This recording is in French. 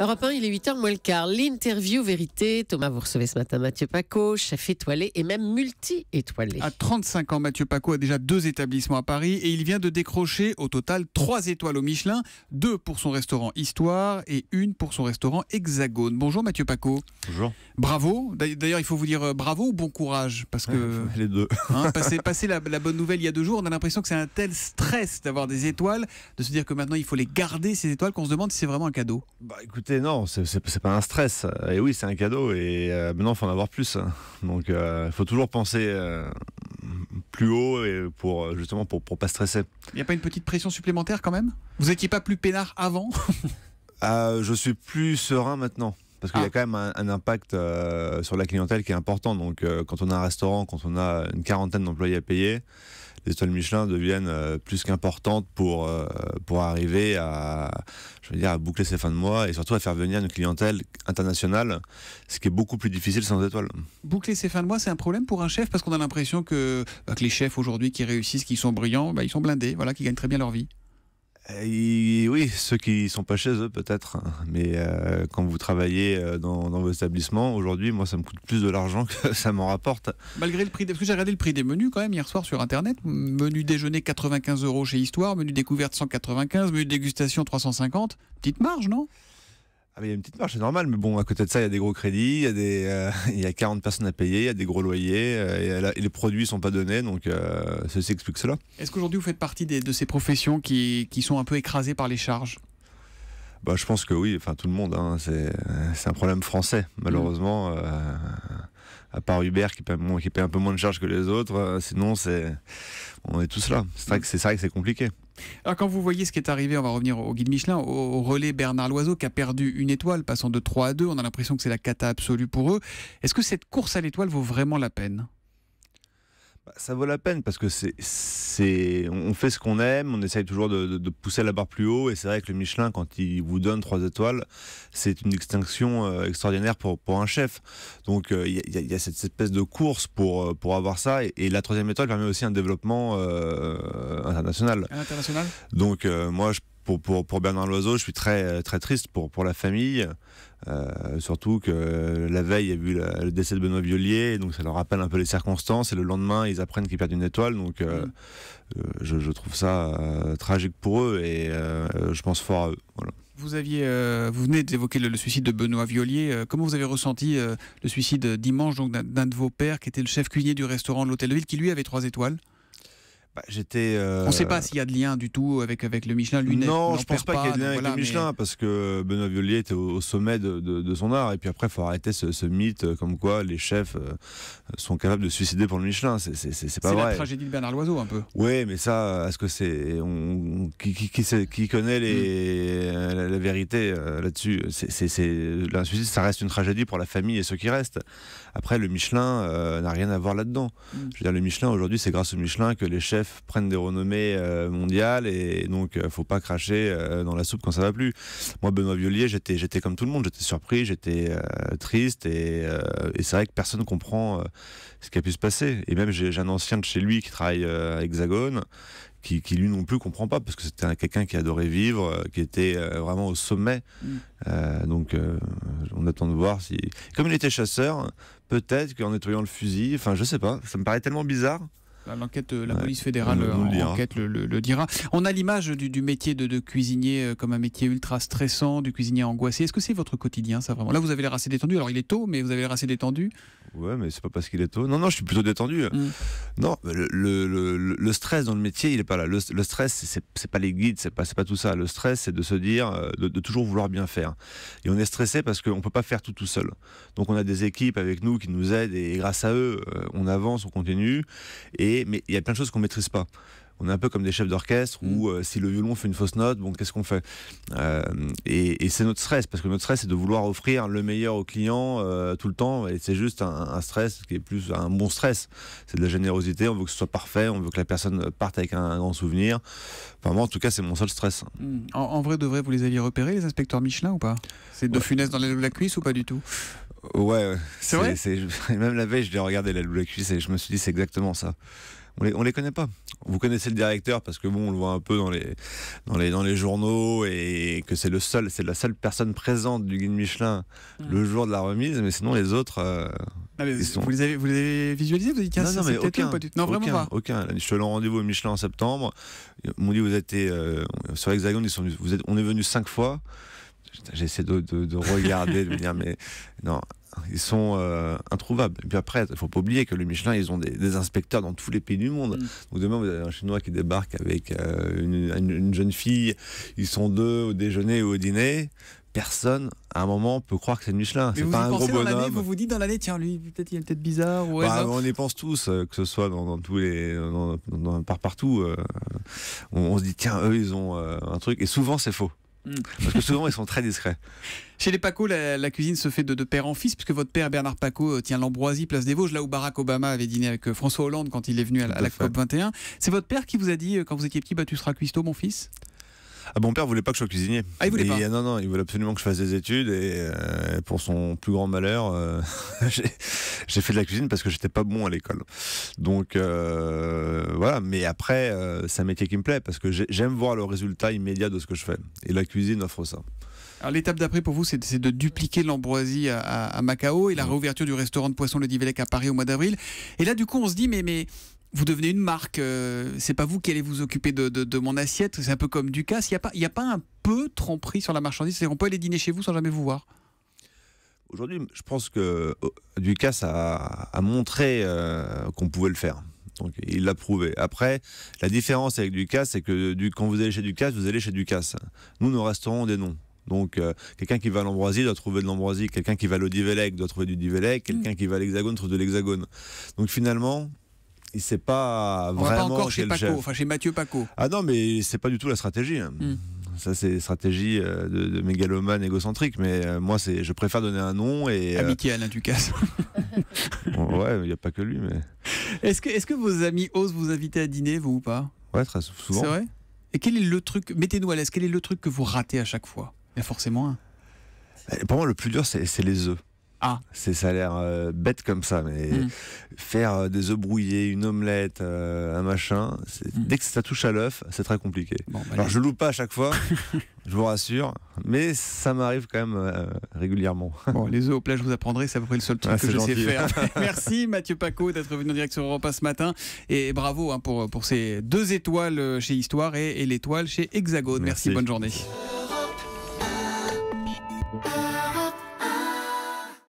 Europe 1, il est 8h moins le quart. L'interview vérité. Thomas, vous recevez ce matin Mathieu Paco, chef étoilé et même multi-étoilé. À 35 ans, Mathieu Paco a déjà deux établissements à Paris et il vient de décrocher au total trois étoiles au Michelin, deux pour son restaurant Histoire et une pour son restaurant Hexagone. Bonjour Mathieu Paco. Bonjour. Bravo. D'ailleurs, il faut vous dire euh, bravo ou bon courage parce que les deux. Hein, passer, la, la, bonne nouvelle il y a deux jours, on a l'impression que c'est un tel stress d'avoir des étoiles, de se dire que maintenant il faut les garder ces étoiles qu'on se demande si c'est vraiment un cadeau. Bah écoutez non, c'est pas un stress. Et oui, c'est un cadeau. Et euh, maintenant, il faut en avoir plus. Donc, euh, il faut toujours penser euh, plus haut et pour justement pour, pas stresser. Il n'y a pas une petite pression supplémentaire quand même Vous n'étiez pas plus peinard avant Je suis plus serein maintenant parce qu'il y a ah. quand même un, impact sur la clientèle qui est important. Donc, quand on a un restaurant, quand on a une quarantaine d'employés à payer, les étoiles Michelin deviennent euh, plus qu'importantes pour, euh, pour arriver à, dire, à boucler ses fins de mois et surtout à faire venir une clientèle internationale, ce qui est beaucoup plus difficile sans étoiles. Boucler ses fins de mois, c'est un problème pour un chef parce qu'on a l'impression que, bah, les chefs aujourd'hui qui réussissent, qui sont brillants, bah, ils sont blindés, voilà, qui gagnent très bien leur vie oui, ceux qui sont pas chez eux peut-être, hein. mais euh, quand vous travaillez euh, dans, vos établissements, aujourd'hui, moi, ça me coûte plus de l'argent que ça m'en rapporte. Malgré le prix, des... parce que j'ai regardé le prix des menus quand même hier soir sur Internet, menu déjeuner 95 euros chez Histoire, menu découverte 195, menu dégustation 350, petite marge, non ah, il y a une petite marge, c'est normal, mais bon, à côté de ça, il y a des gros crédits, il y a, des, 40 euh, personnes à payer, il y a des gros loyers, euh, et, les produits ne sont pas donnés, donc euh, ceci explique cela. Est-ce qu'aujourd'hui, vous faites partie de ces professions qui, sont un peu écrasées par les charges bah, Je pense que oui, enfin tout le monde, hein, c'est un problème français, malheureusement à part Hubert qui paie, un peu moins de charges que les autres. Euh, sinon, c'est on est tous là. C'est vrai que c'est compliqué. Alors quand vous voyez ce qui est arrivé, on va revenir au guide Michelin, au, relais Bernard Loiseau qui a perdu une étoile, passant de 3 à 2, on a l'impression que c'est la cata absolue pour eux. Est-ce que cette course à l'étoile vaut vraiment la peine bah, ça vaut la peine parce que c'est, c'est, on fait ce qu'on aime, on essaye toujours de, pousser la barre plus haut. Et c'est vrai que le Michelin, quand il vous donne trois étoiles, c'est une extinction euh, extraordinaire pour, pour un chef. Donc euh, il y, a cette espèce de course pour, euh, pour avoir ça. Et, la troisième étoile permet aussi un développement international. international. Donc moi, je pour, Bernard Loiseau, je suis très, très triste pour, pour la famille. Euh, surtout que la veille, il y a eu le décès de Benoît Violier, donc ça leur rappelle un peu les circonstances. Et le lendemain, ils apprennent qu'ils perdent une étoile. Donc euh, mm. euh, je, trouve ça tragique pour eux et je pense fort à eux. Vous, aviez, vous venez d'évoquer le, suicide de Benoît Violier, Comment vous avez ressenti le suicide dimanche d'un de vos pères, qui était le chef cuisinier du restaurant de l'Hôtel de Ville, qui lui avait trois étoiles bah, j'étais. Euh, on ne sait pas s'il y a de lien du tout avec, avec le Michelin lui Non, je pense pas, qu'il y ait de lien avec le Michelin, parce que Benoît Violier était au, sommet de, de, son art. Et puis après, il faut arrêter ce, ce, mythe euh, comme quoi les chefs euh, sont capables de suicider pour le Michelin. C'est pas vrai. C'est la tragédie de Bernard Loiseau, un peu. Oui, mais ça, est-ce que c'est. On... Qui, qui, qui, connaît les, mm. la, vérité là-dessus Un suicide, ça reste une tragédie pour la famille et ceux qui restent. Après, le Michelin n'a rien à voir là-dedans. Mm. Je veux dire, le Michelin, aujourd'hui, c'est grâce au Michelin que les chefs prennent des renommées euh, mondiales et donc il euh, faut pas cracher euh, dans la soupe quand ça va plus. Moi, Benoît Violier j'étais, j'étais comme tout le monde, j'étais surpris, j'étais triste et, c'est vrai que personne comprend ce qui a pu se passer. Et même j'ai, un ancien de chez lui qui travaille à Hexagone. Qui, lui non plus comprend pas parce que c'était quelqu'un qui adorait vivre, qui était vraiment au sommet. Mm. donc on attend de voir si, comme il était chasseur, peut-être qu'en nettoyant le fusil, enfin je sais pas, ça me paraît tellement bizarre. L'enquête, euh, la police fédérale euh, le enquête le, dira. On a l'image du, métier de, cuisinier euh, comme un métier ultra stressant, du cuisinier angoissé. Est-ce que c'est votre quotidien, ça vraiment Là, vous avez l'air assez détendu. Alors, il est tôt, mais vous avez l'air assez détendu. Ouais, mais c'est pas parce qu'il est tôt. Non, non, je suis plutôt détendu. Mm. Non, le, stress dans le métier, il est pas là. Le, stress, c'est pas les guides, c'est pas, pas tout ça. Le stress, c'est de se dire, de, toujours vouloir bien faire. Et on est stressé parce qu'on peut pas faire tout tout seul. Donc, on a des équipes avec nous qui nous aident et grâce à eux, on avance, on continue. Et mais il y a plein de choses qu'on maîtrise pas on est un peu comme des chefs d'orchestre où mm. euh, si le violon fait une fausse note, bon, qu'est-ce qu'on fait euh, Et, c'est notre stress, parce que notre stress, c'est de vouloir offrir le meilleur au client euh, tout le temps, et c'est juste un, stress qui est plus un bon stress. C'est de la générosité, on veut que ce soit parfait, on veut que la personne parte avec un, grand souvenir. Enfin, moi, en tout cas, c'est mon seul stress. Mm. En, vrai de vrai, vous les aviez repérés, les inspecteurs Michelin, ou pas C'est de funeste dans la cuisse ou pas du tout Ouais, c'est vrai. Même la veille, je l'ai regardé la Loula Cuisse et je me suis dit c'est exactement ça. On les, les connaît pas. Vous connaissez le directeur parce que bon, on le voit un peu dans les, dans les, dans les journaux et que c'est le seul, c'est la seule personne présente du guide Michelin mm. le jour de la remise, mais sinon les autres. Euh, ah, vous, les avez, vous les avez visualisés Vous avez dit, non, non, mais pas du... non, vraiment pas. Aucun. Je allé rendez-vous au Michelin en septembre. Ils m'ont dit, vous êtes euh, sur hexagon vous êtes, on est venu cinq fois. J'essaie de, de, regarder, de me dire, mais non, ils sont euh, introuvables. Et puis après, il faut pas oublier que le Michelin, ils ont des, inspecteurs dans tous les pays du monde. Mm. Donc demain, vous avez un Chinois qui débarque avec euh, une, une, jeune fille, ils sont deux au déjeuner ou au dîner. Personne, à un moment, peut croire que c'est le Michelin. C'est pas un gros bonhomme. Vous vous dites dans l'année, tiens, lui, peut-être il a peut tête bizarre. Bah, on y pense tous, euh, que ce soit dans, tous les, par partout. on, se dit, tiens, eux, ils ont un truc. Et souvent, c'est faux. Hmm. Parce que souvent, ils sont très discrets. Chez les Paco, la, cuisine se fait de, père en fils, puisque votre père, Bernard Paco, euh, tient l'Ambroisie, place des Vosges, là où Barack Obama avait dîné avec euh, François Hollande quand il est venu à, la, COP 21. C'est votre père qui vous a dit, euh, quand vous étiez petit, bah, tu seras cuistot, mon fils ah, mon père voulait pas que je sois cuisinier. Ah, il voulait Non, non, il voulait absolument que je fasse des études et euh, pour son plus grand malheur, euh, j'ai fait de la cuisine parce que j'étais pas bon à l'école. Donc euh, voilà, mais après, c'est un métier qui me plaît parce que j'aime voir le résultat immédiat de ce que je fais et la cuisine offre ça. Alors l'étape d'après pour vous, c'est de dupliquer l'ambroisie à, Macao et la mmh. réouverture du restaurant de poisson Le Divelec à Paris au mois d'avril. Et là, du coup, on se dit, mais, mais vous devenez une marque. Euh, c'est pas vous qui allez vous occuper de, mon assiette. C'est un peu comme Ducasse. Il n'y a, pas, a pas un peu tromperie sur la marchandise. C'est-à-dire qu'on peut aller dîner chez vous sans jamais vous voir. Aujourd'hui, je pense que oh, Ducasse a, a montré euh, qu'on pouvait le faire. Donc il l'a prouvé. Après, la différence avec Ducasse, c'est que du, quand vous allez chez Ducasse, vous allez chez Ducasse. Nous, nous resterons des noms. Donc, euh, quelqu'un qui va à l'Ambroisie doit trouver de l'Ambroisie, quelqu'un qui va à l'Odivelec doit trouver du Divelec, mmh. quelqu'un qui va à l'Hexagone trouve de l'Hexagone. Donc, finalement, il sait pas vraiment. Pas encore chez enfin chez Mathieu Paco. Ah non, mais c'est pas du tout la stratégie. Hein. Hmm. Ça, c'est stratégie euh, de, mégalomane égocentrique, mais euh, moi, c'est, je préfère donner un nom et. À euh, Alain Ducasse. ouais, il n'y a pas que lui, mais. Est-ce que, est-ce que vos amis osent vous inviter à dîner, vous ou pas Ouais, très souvent. C'est vrai Et quel est le truc, mettez-nous à l'aise, quel est le truc que vous ratez à chaque fois Il y a forcément un. Eh, pour moi, le plus dur, c'est, les œufs. Ah. C'est ça a l'air euh, bête comme ça, mais hmm. faire euh, des œufs brouillés, une omelette, euh, un machin, hmm. dès que ça touche à l'œuf, c'est très compliqué. Bah, Alors je loupe pas à chaque fois, je vous rassure, mais ça m'arrive quand même régulièrement. les œufs au plat, je vous apprendrai, c'est à peu le seul truc ah, que je sais faire. Merci Mathieu Paco d'être venu en direct sur Europa ce matin et bravo hein, pour, ces deux étoiles chez Histoire et, l'étoile chez Hexagone. Merci, bonne journée.